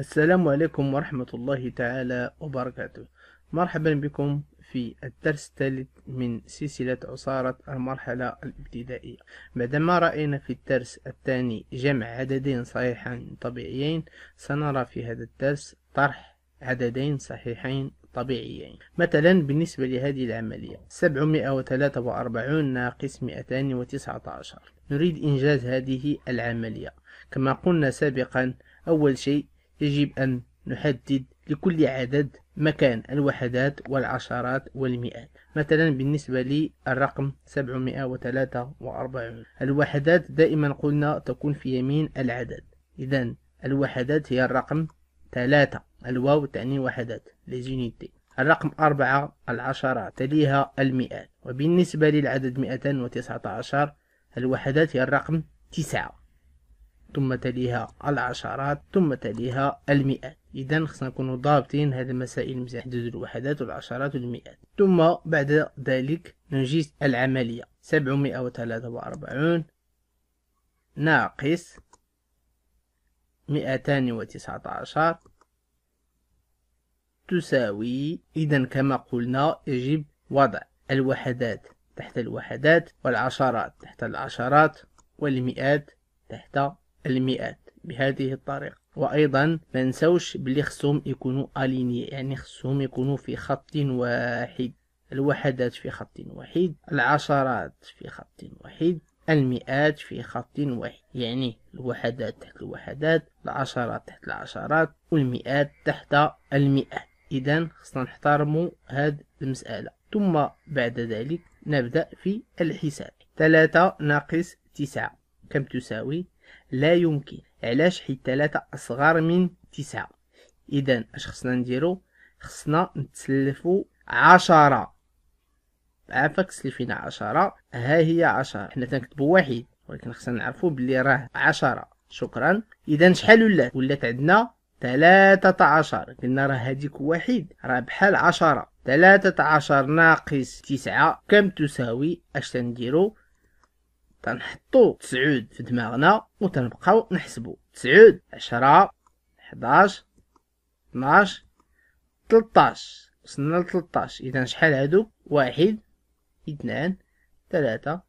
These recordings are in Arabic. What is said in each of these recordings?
السلام عليكم ورحمة الله تعالى وبركاته مرحبا بكم في الدرس الثالث من سلسلة عصارة المرحلة الابتدائية بعدما رأينا في الدرس الثاني جمع عددين صحيحين طبيعيين سنرى في هذا الدرس طرح عددين صحيحين طبيعيين مثلا بالنسبة لهذه العملية 743 ناقص 219 نريد إنجاز هذه العملية كما قلنا سابقا أول شيء يجب أن نحدد لكل عدد مكان الوحدات والعشرات والمئات مثلا بالنسبة للرقم 743 الوحدات دائما قلنا تكون في يمين العدد إذا الوحدات هي الرقم 3 الواو تعني وحدات لزينيتي الرقم أربعة العشرات تليها المئات وبالنسبة للعدد 219 الوحدات هي الرقم 9 ثم تليها العشرات ثم تليها المئات اذا خصنا نكونوا ضابطين هذه المسائل مزيان حدود الوحدات والعشرات والمئات ثم بعد ذلك ننجز العمليه 743 ناقص 219 تساوي إذا كما قلنا يجب وضع الوحدات تحت الوحدات والعشرات تحت العشرات والمئات تحت المئات بهذه الطريقة وأيضا ما نسوش بلي خصهم يكونوا أليني يعني خصهم يكونوا في خط واحد الوحدات في خط واحد العشرات في خط واحد المئات في خط واحد يعني الوحدات تحت الوحدات العشرات تحت العشرات والمئات تحت المئات إذا خصنا نحترموا هاد المسألة ثم بعد ذلك نبدأ في الحساب ثلاثة ناقص تسعة كم تساوي لا يمكن علاش حيت ثلاثة اصغر من تسعة اذا اش خصنا نديرو خصنا نتسلفو عشرة عافاك سلفينا عشرة ها هي عشرة حنا تنكتبو واحد ولكن خصنا نعرفو بلي راه عشرة شكرا اذا شحال ولات ولات عندنا عشر قلنا راه هاديك واحد راه بحال عشرة ثلاثة عشر ناقص تسعة كم تساوي اش تنديرو تنحطو تسعود في دماغنا و تنبقاو نحسبو تسعود عشرة حداش اثناش تلطاش وصلنا لتلطاش اذا شحال هادو واحد اثنان ثلاثة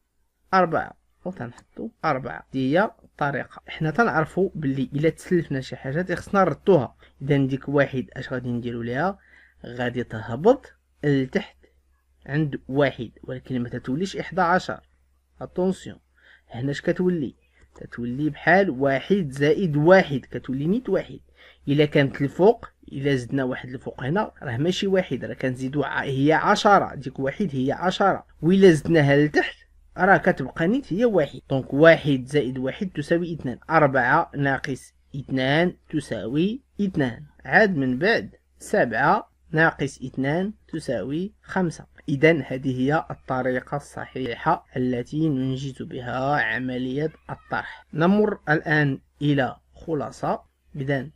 أربعة وتنحطو أربعة دي هي الطريقة حنا تنعرفو بلي إلا تسلفنا شي حاجة خصنا نردوها إذا ديك واحد أش غادي نديرو ليها غادي تهبط لتحت عند واحد ولكن ما تتوليش إحدى عشر اتونسيون هنا اش كتولي كتولي بحال واحد زائد واحد كتولي نيت واحد الا كانت الفوق الا زدنا واحد الفوق هنا راه ماشي واحد راه كنزيدو هي عشرة ديك واحد هي عشرة و الا زدناها لتحت راه كتبقى نيت هي واحد دونك واحد زائد واحد تساوي اثنان أربعة ناقص اثنان تساوي اثنان عاد من بعد سبعة ناقص اثنان تساوي خمسة إذا هذه هي الطريقة الصحيحة التي ننجز بها عملية الطرح نمر الآن إلى خلاصة إذا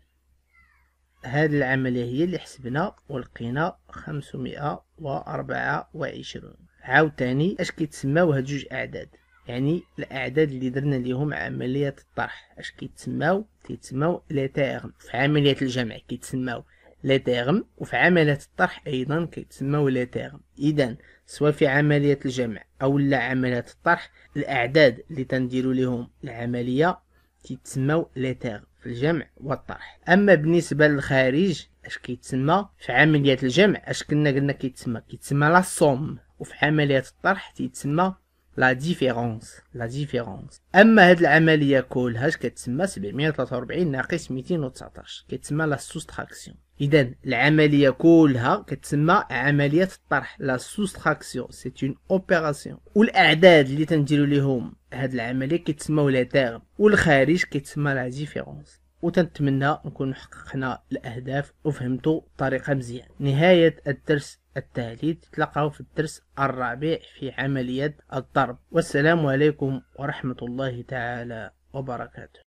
هذه العملية هي اللي حسبنا ولقينا 524 عاوتاني اش كيتسماو هاد جوج أعداد يعني الأعداد اللي درنا ليهم عملية الطرح اش كيتسماو تيتسماو لي تيرم في عملية الجمع كيتسماو لاتيرم وفي عملية الطرح أيضا كيتسموا لاتيرم إذا سواء في عملية الجمع أو لا عملية الطرح الأعداد اللي تنديروا لهم العملية كيتسموا لاتيرم في الجمع والطرح أما بالنسبة للخارج اش كيتسمى في عملية الجمع اش كنا قلنا كيتسمى كيتسمى لا وفي عملية الطرح تيتسمى لا ديفيرونس لا ديفيرونس اما هاد العمليه اش كتسمى 743 ناقص 219 كتسمى لا سوستراكسيون اذا العمليه كلها كتسمى عمليه الطرح لا سوستراكسيون سي اون اوبيراسيون والاعداد اللي تنديرو ليهم هاد العمليه كيتسموا لا تيرم والخارج كيتسمى لا ديفيرونس وتنتمنى نكون حققنا الأهداف وفهمتوا طريقة مزيان نهاية الدرس التالي تلقاو في الدرس الرابع في عملية الضرب والسلام عليكم ورحمة الله تعالى وبركاته